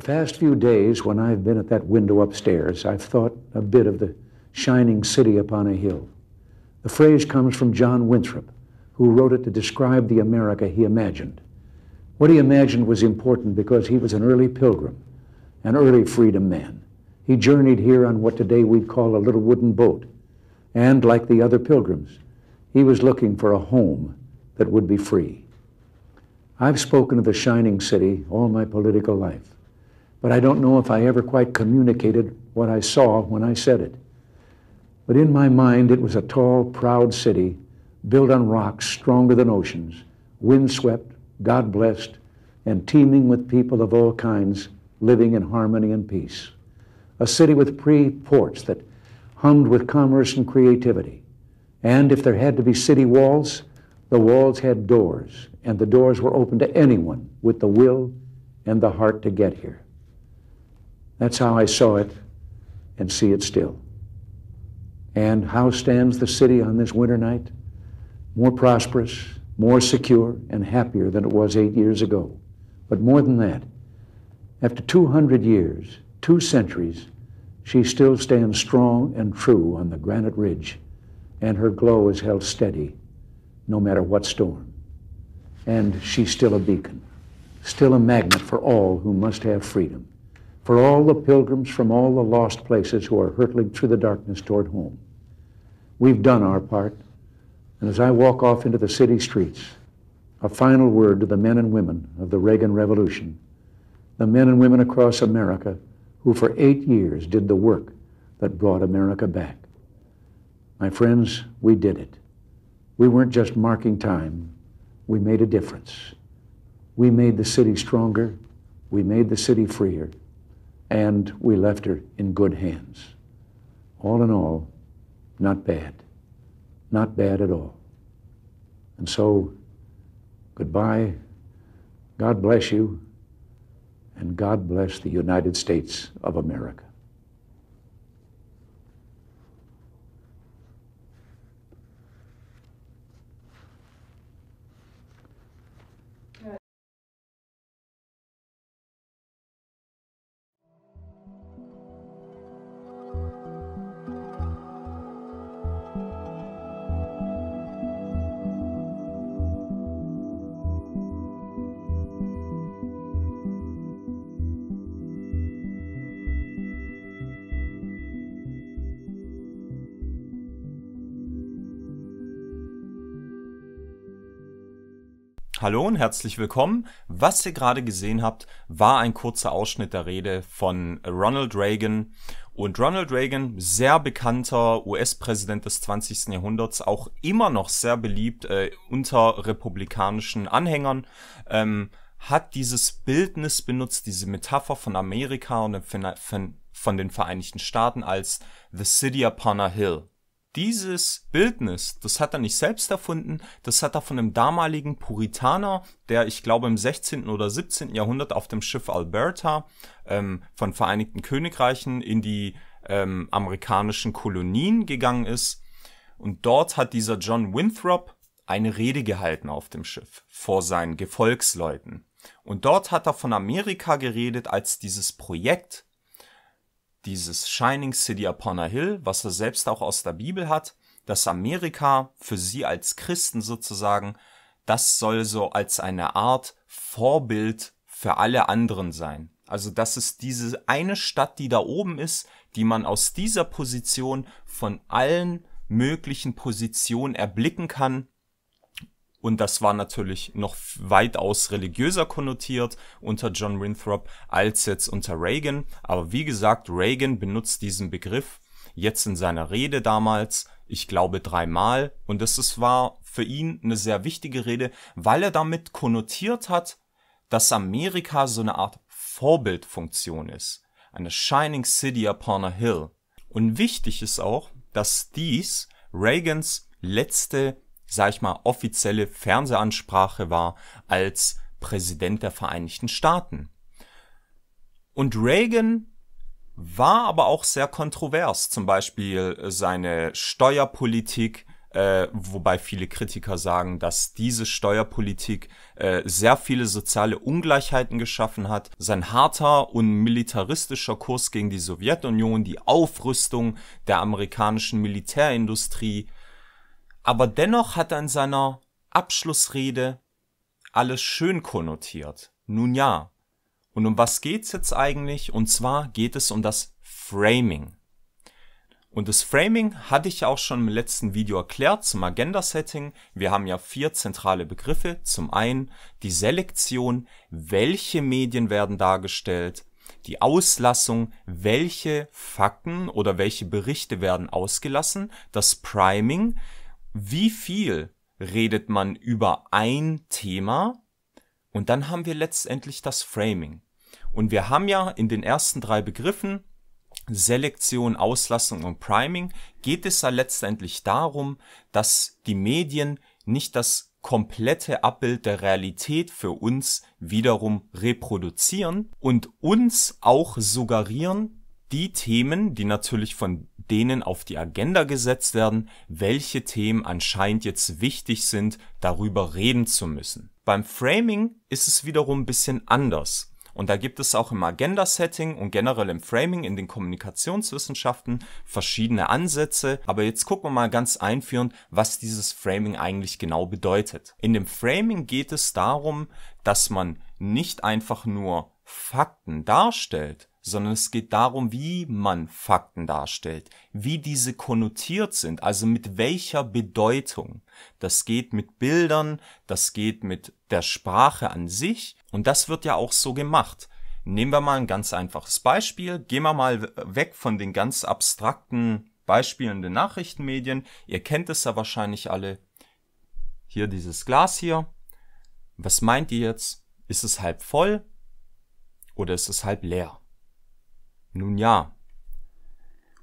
The past few days, when I've been at that window upstairs, I've thought a bit of the shining city upon a hill. The phrase comes from John Winthrop, who wrote it to describe the America he imagined. What he imagined was important because he was an early pilgrim, an early freedom man. He journeyed here on what today we'd call a little wooden boat. And like the other pilgrims, he was looking for a home that would be free. I've spoken of the shining city all my political life but I don't know if I ever quite communicated what I saw when I said it. But in my mind, it was a tall, proud city built on rocks stronger than oceans, windswept, God blessed, and teeming with people of all kinds living in harmony and peace. A city with free ports that hummed with commerce and creativity. And if there had to be city walls, the walls had doors, and the doors were open to anyone with the will and the heart to get here. That's how I saw it and see it still. And how stands the city on this winter night? More prosperous, more secure, and happier than it was eight years ago. But more than that, after 200 years, two centuries, she still stands strong and true on the granite ridge, and her glow is held steady no matter what storm. And she's still a beacon, still a magnet for all who must have freedom for all the pilgrims from all the lost places who are hurtling through the darkness toward home. We've done our part. And as I walk off into the city streets, a final word to the men and women of the Reagan Revolution, the men and women across America who for eight years did the work that brought America back. My friends, we did it. We weren't just marking time, we made a difference. We made the city stronger, we made the city freer and we left her in good hands. All in all, not bad. Not bad at all. And so, goodbye. God bless you. And God bless the United States of America. Hallo und herzlich willkommen. Was ihr gerade gesehen habt, war ein kurzer Ausschnitt der Rede von Ronald Reagan. Und Ronald Reagan, sehr bekannter US-Präsident des 20. Jahrhunderts, auch immer noch sehr beliebt äh, unter republikanischen Anhängern, ähm, hat dieses Bildnis benutzt, diese Metapher von Amerika und von, von den Vereinigten Staaten als The City Upon a Hill dieses Bildnis, das hat er nicht selbst erfunden, das hat er von einem damaligen Puritaner, der ich glaube im 16. oder 17. Jahrhundert auf dem Schiff Alberta ähm, von Vereinigten Königreichen in die ähm, amerikanischen Kolonien gegangen ist. Und dort hat dieser John Winthrop eine Rede gehalten auf dem Schiff vor seinen Gefolgsleuten. Und dort hat er von Amerika geredet als dieses Projekt, dieses Shining City upon a Hill, was er selbst auch aus der Bibel hat, das Amerika für sie als Christen sozusagen, das soll so als eine Art Vorbild für alle anderen sein. Also das ist diese eine Stadt, die da oben ist, die man aus dieser Position von allen möglichen Positionen erblicken kann und das war natürlich noch weitaus religiöser konnotiert unter John Winthrop als jetzt unter Reagan. Aber wie gesagt, Reagan benutzt diesen Begriff jetzt in seiner Rede damals, ich glaube dreimal. Und das ist, war für ihn eine sehr wichtige Rede, weil er damit konnotiert hat, dass Amerika so eine Art Vorbildfunktion ist. Eine Shining City upon a Hill. Und wichtig ist auch, dass dies Reagans letzte sag ich mal, offizielle Fernsehansprache war als Präsident der Vereinigten Staaten. Und Reagan war aber auch sehr kontrovers, zum Beispiel seine Steuerpolitik, äh, wobei viele Kritiker sagen, dass diese Steuerpolitik äh, sehr viele soziale Ungleichheiten geschaffen hat. Sein harter und militaristischer Kurs gegen die Sowjetunion, die Aufrüstung der amerikanischen Militärindustrie, aber dennoch hat er in seiner Abschlussrede alles schön konnotiert. Nun ja. Und um was geht's jetzt eigentlich? Und zwar geht es um das Framing. Und das Framing hatte ich auch schon im letzten Video erklärt zum Agenda Setting. Wir haben ja vier zentrale Begriffe. Zum einen die Selektion, welche Medien werden dargestellt, die Auslassung, welche Fakten oder welche Berichte werden ausgelassen, das Priming, wie viel redet man über ein Thema? Und dann haben wir letztendlich das Framing. Und wir haben ja in den ersten drei Begriffen Selektion, Auslassung und Priming geht es ja letztendlich darum, dass die Medien nicht das komplette Abbild der Realität für uns wiederum reproduzieren und uns auch suggerieren, die Themen, die natürlich von denen auf die Agenda gesetzt werden, welche Themen anscheinend jetzt wichtig sind, darüber reden zu müssen. Beim Framing ist es wiederum ein bisschen anders. Und da gibt es auch im Agenda-Setting und generell im Framing in den Kommunikationswissenschaften verschiedene Ansätze. Aber jetzt gucken wir mal ganz einführend, was dieses Framing eigentlich genau bedeutet. In dem Framing geht es darum, dass man nicht einfach nur Fakten darstellt, sondern es geht darum, wie man Fakten darstellt, wie diese konnotiert sind, also mit welcher Bedeutung. Das geht mit Bildern, das geht mit der Sprache an sich und das wird ja auch so gemacht. Nehmen wir mal ein ganz einfaches Beispiel, gehen wir mal weg von den ganz abstrakten Beispielen der Nachrichtenmedien. Ihr kennt es ja wahrscheinlich alle. Hier dieses Glas hier. Was meint ihr jetzt? Ist es halb voll oder ist es halb leer? Nun ja,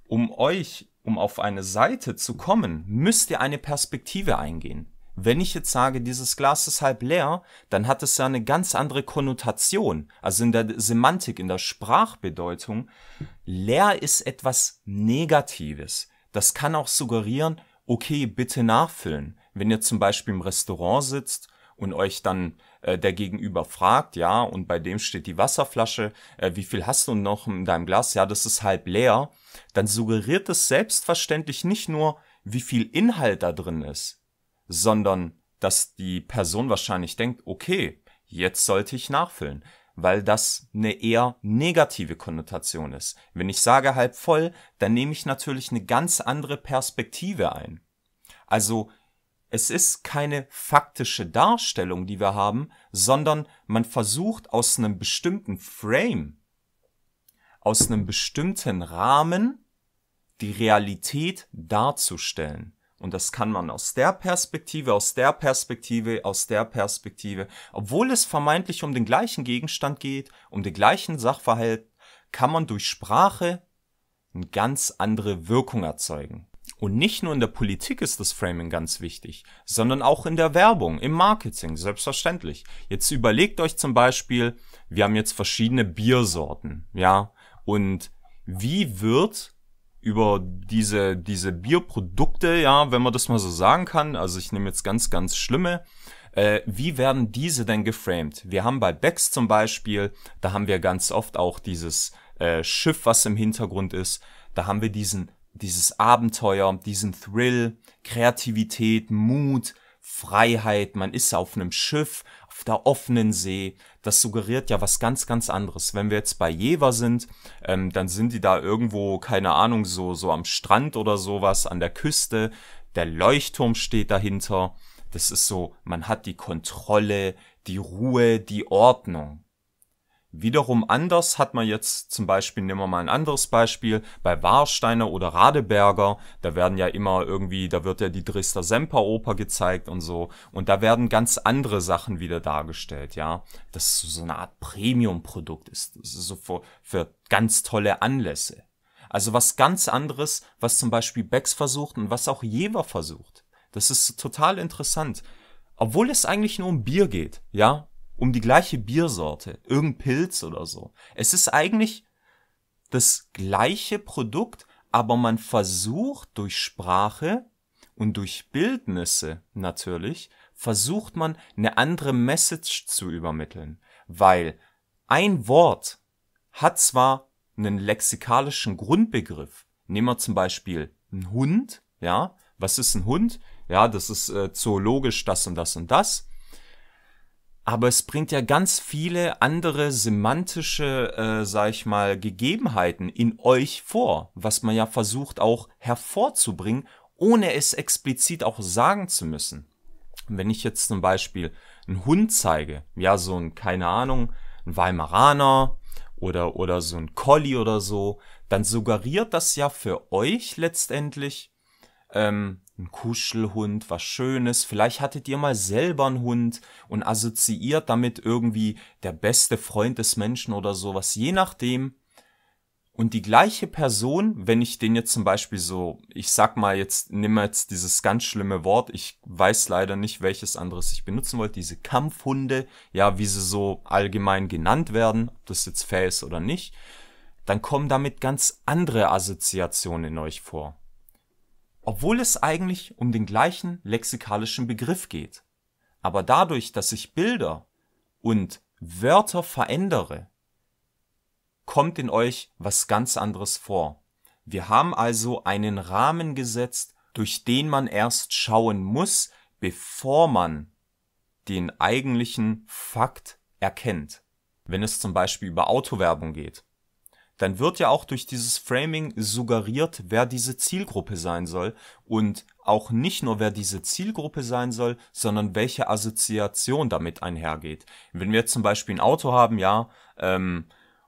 um euch, um auf eine Seite zu kommen, müsst ihr eine Perspektive eingehen. Wenn ich jetzt sage, dieses Glas ist halb leer, dann hat es ja eine ganz andere Konnotation. Also in der Semantik, in der Sprachbedeutung. Leer ist etwas Negatives. Das kann auch suggerieren, okay, bitte nachfüllen. Wenn ihr zum Beispiel im Restaurant sitzt und euch dann äh, der Gegenüber fragt, ja, und bei dem steht die Wasserflasche, äh, wie viel hast du noch in deinem Glas? Ja, das ist halb leer. Dann suggeriert es selbstverständlich nicht nur, wie viel Inhalt da drin ist, sondern dass die Person wahrscheinlich denkt, okay, jetzt sollte ich nachfüllen, weil das eine eher negative Konnotation ist. Wenn ich sage halb voll, dann nehme ich natürlich eine ganz andere Perspektive ein. Also es ist keine faktische Darstellung, die wir haben, sondern man versucht aus einem bestimmten Frame, aus einem bestimmten Rahmen die Realität darzustellen. Und das kann man aus der Perspektive, aus der Perspektive, aus der Perspektive. Obwohl es vermeintlich um den gleichen Gegenstand geht, um den gleichen Sachverhalt, kann man durch Sprache eine ganz andere Wirkung erzeugen. Und nicht nur in der Politik ist das Framing ganz wichtig, sondern auch in der Werbung, im Marketing, selbstverständlich. Jetzt überlegt euch zum Beispiel, wir haben jetzt verschiedene Biersorten, ja, und wie wird über diese, diese Bierprodukte, ja, wenn man das mal so sagen kann, also ich nehme jetzt ganz, ganz schlimme, äh, wie werden diese denn geframed? Wir haben bei Becks zum Beispiel, da haben wir ganz oft auch dieses äh, Schiff, was im Hintergrund ist, da haben wir diesen dieses Abenteuer, diesen Thrill, Kreativität, Mut, Freiheit, man ist auf einem Schiff, auf der offenen See, das suggeriert ja was ganz, ganz anderes. Wenn wir jetzt bei Jever sind, ähm, dann sind die da irgendwo, keine Ahnung, so, so am Strand oder sowas, an der Küste, der Leuchtturm steht dahinter, das ist so, man hat die Kontrolle, die Ruhe, die Ordnung. Wiederum anders hat man jetzt zum Beispiel, nehmen wir mal ein anderes Beispiel, bei Warsteiner oder Radeberger, da werden ja immer irgendwie, da wird ja die Dresdner Oper gezeigt und so. Und da werden ganz andere Sachen wieder dargestellt, ja. Das ist so eine Art Premium-Produkt ist, das ist so für, für ganz tolle Anlässe. Also was ganz anderes, was zum Beispiel Becks versucht und was auch Jever versucht. Das ist total interessant. Obwohl es eigentlich nur um Bier geht, ja, um die gleiche Biersorte, irgendein Pilz oder so. Es ist eigentlich das gleiche Produkt, aber man versucht durch Sprache und durch Bildnisse natürlich, versucht man eine andere Message zu übermitteln, weil ein Wort hat zwar einen lexikalischen Grundbegriff. Nehmen wir zum Beispiel ein Hund, ja. Was ist ein Hund? Ja, das ist äh, zoologisch das und das und das aber es bringt ja ganz viele andere semantische, äh, sag ich mal, Gegebenheiten in euch vor, was man ja versucht auch hervorzubringen, ohne es explizit auch sagen zu müssen. Wenn ich jetzt zum Beispiel einen Hund zeige, ja, so ein, keine Ahnung, ein Weimaraner oder, oder so ein Collie oder so, dann suggeriert das ja für euch letztendlich, ähm, ein Kuschelhund, was Schönes. Vielleicht hattet ihr mal selber einen Hund und assoziiert damit irgendwie der beste Freund des Menschen oder sowas, je nachdem. Und die gleiche Person, wenn ich den jetzt zum Beispiel so, ich sag mal jetzt, nimm jetzt dieses ganz schlimme Wort, ich weiß leider nicht, welches anderes ich benutzen wollte, diese Kampfhunde, ja, wie sie so allgemein genannt werden, ob das jetzt fair ist oder nicht, dann kommen damit ganz andere Assoziationen in euch vor obwohl es eigentlich um den gleichen lexikalischen Begriff geht. Aber dadurch, dass ich Bilder und Wörter verändere, kommt in euch was ganz anderes vor. Wir haben also einen Rahmen gesetzt, durch den man erst schauen muss, bevor man den eigentlichen Fakt erkennt. Wenn es zum Beispiel über Autowerbung geht dann wird ja auch durch dieses Framing suggeriert, wer diese Zielgruppe sein soll und auch nicht nur wer diese Zielgruppe sein soll, sondern welche Assoziation damit einhergeht. Wenn wir jetzt zum Beispiel ein Auto haben, ja, ähm,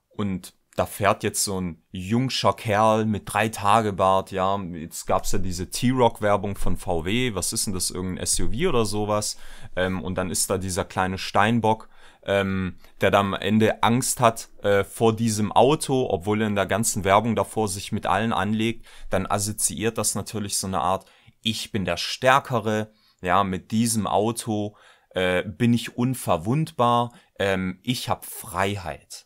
und da fährt jetzt so ein jungscher Kerl mit drei Tage Bart, ja, jetzt gab's ja diese T-Rock-Werbung von VW, was ist denn das, irgendein SUV oder sowas, ähm, und dann ist da dieser kleine Steinbock ähm, der dann am Ende Angst hat äh, vor diesem Auto, obwohl er in der ganzen Werbung davor sich mit allen anlegt, dann assoziiert das natürlich so eine Art, ich bin der Stärkere, ja, mit diesem Auto äh, bin ich unverwundbar, ähm, ich habe Freiheit.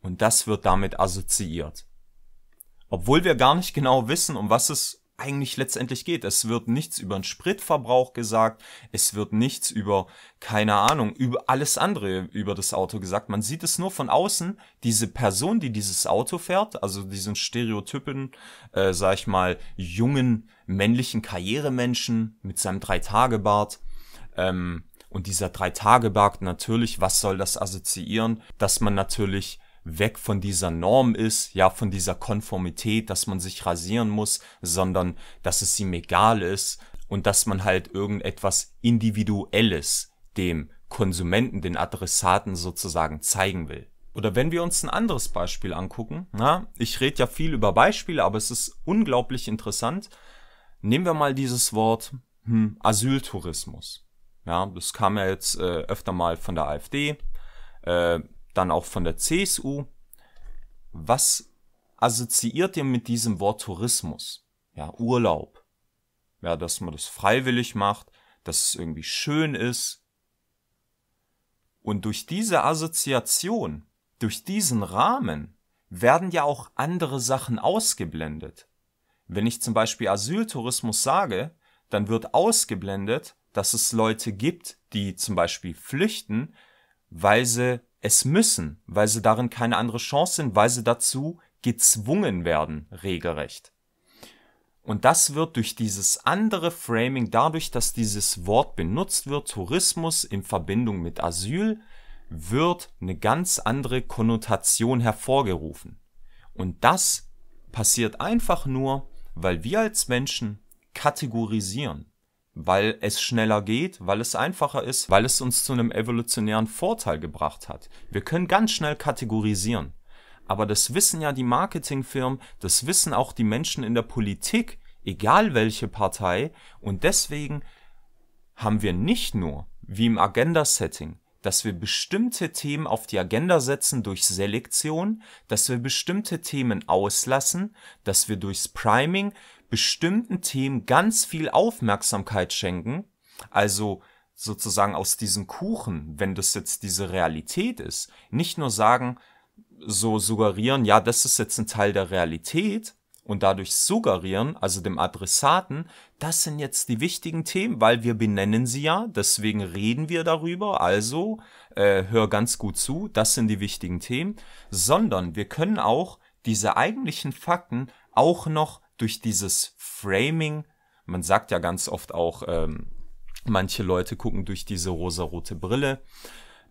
Und das wird damit assoziiert. Obwohl wir gar nicht genau wissen, um was es eigentlich letztendlich geht. Es wird nichts über den Spritverbrauch gesagt, es wird nichts über, keine Ahnung, über alles andere über das Auto gesagt. Man sieht es nur von außen, diese Person, die dieses Auto fährt, also diesen stereotypen, äh, sag ich mal, jungen, männlichen Karrieremenschen mit seinem Dreitagebart. ähm, und dieser Dreitagebart natürlich, was soll das assoziieren? Dass man natürlich weg von dieser Norm ist, ja, von dieser Konformität, dass man sich rasieren muss, sondern dass es ihm egal ist und dass man halt irgendetwas Individuelles dem Konsumenten, den Adressaten sozusagen zeigen will. Oder wenn wir uns ein anderes Beispiel angucken, na, ich rede ja viel über Beispiele, aber es ist unglaublich interessant. Nehmen wir mal dieses Wort hm, Asyltourismus. Ja, das kam ja jetzt äh, öfter mal von der AfD. Äh, dann auch von der CSU. Was assoziiert ihr mit diesem Wort Tourismus? Ja, Urlaub. Ja, dass man das freiwillig macht, dass es irgendwie schön ist. Und durch diese Assoziation, durch diesen Rahmen werden ja auch andere Sachen ausgeblendet. Wenn ich zum Beispiel Asyltourismus sage, dann wird ausgeblendet, dass es Leute gibt, die zum Beispiel flüchten, weil sie es müssen, weil sie darin keine andere Chance sind, weil sie dazu gezwungen werden, regelrecht. Und das wird durch dieses andere Framing, dadurch, dass dieses Wort benutzt wird, Tourismus in Verbindung mit Asyl, wird eine ganz andere Konnotation hervorgerufen. Und das passiert einfach nur, weil wir als Menschen kategorisieren weil es schneller geht, weil es einfacher ist, weil es uns zu einem evolutionären Vorteil gebracht hat. Wir können ganz schnell kategorisieren. Aber das wissen ja die Marketingfirmen, das wissen auch die Menschen in der Politik, egal welche Partei. Und deswegen haben wir nicht nur, wie im Agenda-Setting, dass wir bestimmte Themen auf die Agenda setzen durch Selektion, dass wir bestimmte Themen auslassen, dass wir durchs Priming bestimmten Themen ganz viel Aufmerksamkeit schenken, also sozusagen aus diesem Kuchen, wenn das jetzt diese Realität ist, nicht nur sagen, so suggerieren, ja, das ist jetzt ein Teil der Realität und dadurch suggerieren, also dem Adressaten, das sind jetzt die wichtigen Themen, weil wir benennen sie ja, deswegen reden wir darüber, also äh, hör ganz gut zu, das sind die wichtigen Themen, sondern wir können auch diese eigentlichen Fakten auch noch durch dieses Framing, man sagt ja ganz oft auch, ähm, manche Leute gucken durch diese rosarote Brille,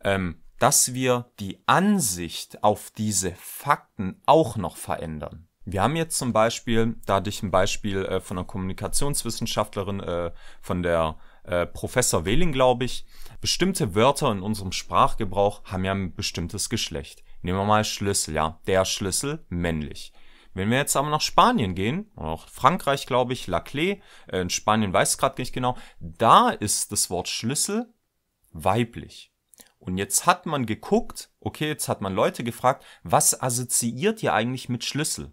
ähm, dass wir die Ansicht auf diese Fakten auch noch verändern. Wir haben jetzt zum Beispiel, da hatte ich ein Beispiel äh, von einer Kommunikationswissenschaftlerin, äh, von der äh, Professor Wehling, glaube ich, bestimmte Wörter in unserem Sprachgebrauch haben ja ein bestimmtes Geschlecht. Nehmen wir mal Schlüssel, ja, der Schlüssel männlich. Wenn wir jetzt aber nach Spanien gehen, auch Frankreich, glaube ich, Laclé, äh, in Spanien weiß ich gerade nicht genau, da ist das Wort Schlüssel weiblich. Und jetzt hat man geguckt, okay, jetzt hat man Leute gefragt, was assoziiert ihr eigentlich mit Schlüssel?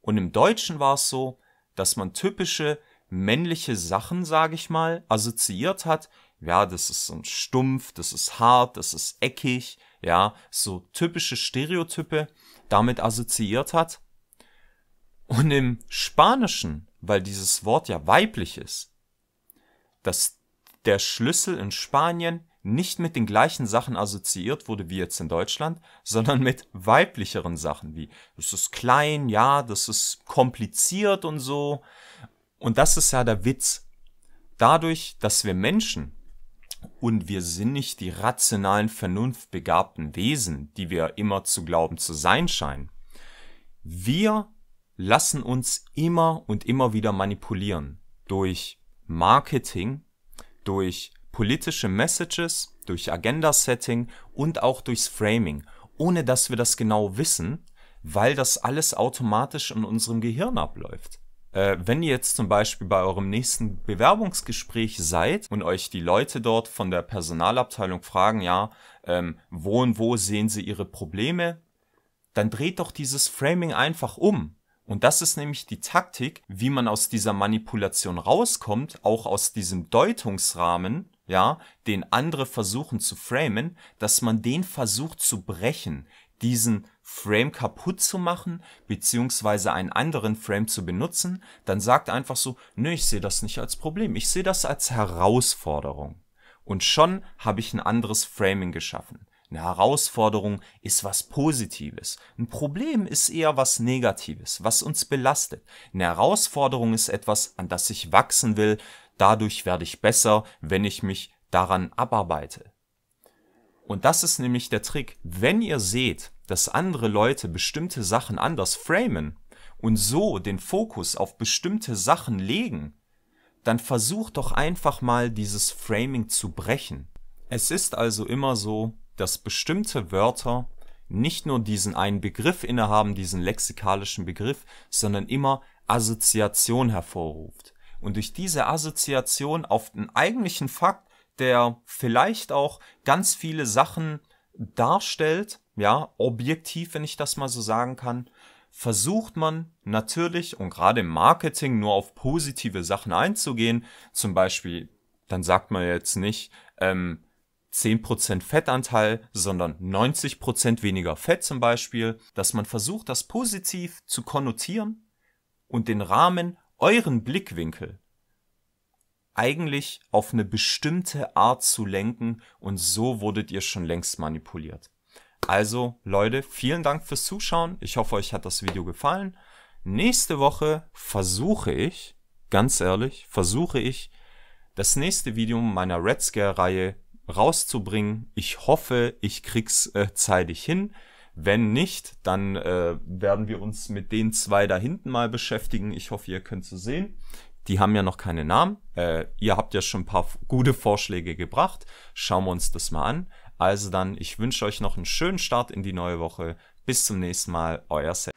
Und im Deutschen war es so, dass man typische männliche Sachen, sage ich mal, assoziiert hat. Ja, das ist so ein stumpf, das ist hart, das ist eckig, ja, so typische Stereotype damit assoziiert hat. Und im Spanischen, weil dieses Wort ja weiblich ist, dass der Schlüssel in Spanien nicht mit den gleichen Sachen assoziiert wurde wie jetzt in Deutschland, sondern mit weiblicheren Sachen wie das ist klein, ja, das ist kompliziert und so. Und das ist ja der Witz. Dadurch, dass wir Menschen und wir sind nicht die rationalen, vernunftbegabten Wesen, die wir immer zu glauben zu sein scheinen. Wir lassen uns immer und immer wieder manipulieren durch Marketing, durch politische Messages, durch Agenda-Setting und auch durchs Framing, ohne dass wir das genau wissen, weil das alles automatisch in unserem Gehirn abläuft. Äh, wenn ihr jetzt zum Beispiel bei eurem nächsten Bewerbungsgespräch seid und euch die Leute dort von der Personalabteilung fragen, ja, ähm, wo und wo sehen sie ihre Probleme, dann dreht doch dieses Framing einfach um und das ist nämlich die Taktik, wie man aus dieser Manipulation rauskommt, auch aus diesem Deutungsrahmen, ja, den andere versuchen zu framen, dass man den versucht zu brechen, diesen Frame kaputt zu machen, beziehungsweise einen anderen Frame zu benutzen, dann sagt einfach so, nö, ich sehe das nicht als Problem, ich sehe das als Herausforderung. Und schon habe ich ein anderes Framing geschaffen. Eine Herausforderung ist was Positives. Ein Problem ist eher was Negatives, was uns belastet. Eine Herausforderung ist etwas, an das ich wachsen will. Dadurch werde ich besser, wenn ich mich daran abarbeite. Und das ist nämlich der Trick. Wenn ihr seht, dass andere Leute bestimmte Sachen anders framen und so den Fokus auf bestimmte Sachen legen, dann versucht doch einfach mal dieses Framing zu brechen. Es ist also immer so, dass bestimmte Wörter nicht nur diesen einen Begriff innehaben, diesen lexikalischen Begriff, sondern immer Assoziation hervorruft. Und durch diese Assoziation auf den eigentlichen Fakt, der vielleicht auch ganz viele Sachen darstellt, ja, objektiv, wenn ich das mal so sagen kann, versucht man natürlich und gerade im Marketing nur auf positive Sachen einzugehen. Zum Beispiel, dann sagt man jetzt nicht, ähm, 10% Fettanteil, sondern 90% weniger Fett zum Beispiel, dass man versucht, das positiv zu konnotieren und den Rahmen, euren Blickwinkel eigentlich auf eine bestimmte Art zu lenken und so wurdet ihr schon längst manipuliert. Also Leute, vielen Dank fürs Zuschauen. Ich hoffe, euch hat das Video gefallen. Nächste Woche versuche ich, ganz ehrlich, versuche ich, das nächste Video meiner Red Scare Reihe rauszubringen. Ich hoffe, ich krieg's äh, zeitig hin. Wenn nicht, dann äh, werden wir uns mit den zwei da hinten mal beschäftigen. Ich hoffe, ihr könnt sie sehen. Die haben ja noch keine Namen. Äh, ihr habt ja schon ein paar gute Vorschläge gebracht. Schauen wir uns das mal an. Also dann, ich wünsche euch noch einen schönen Start in die neue Woche. Bis zum nächsten Mal, euer Seth.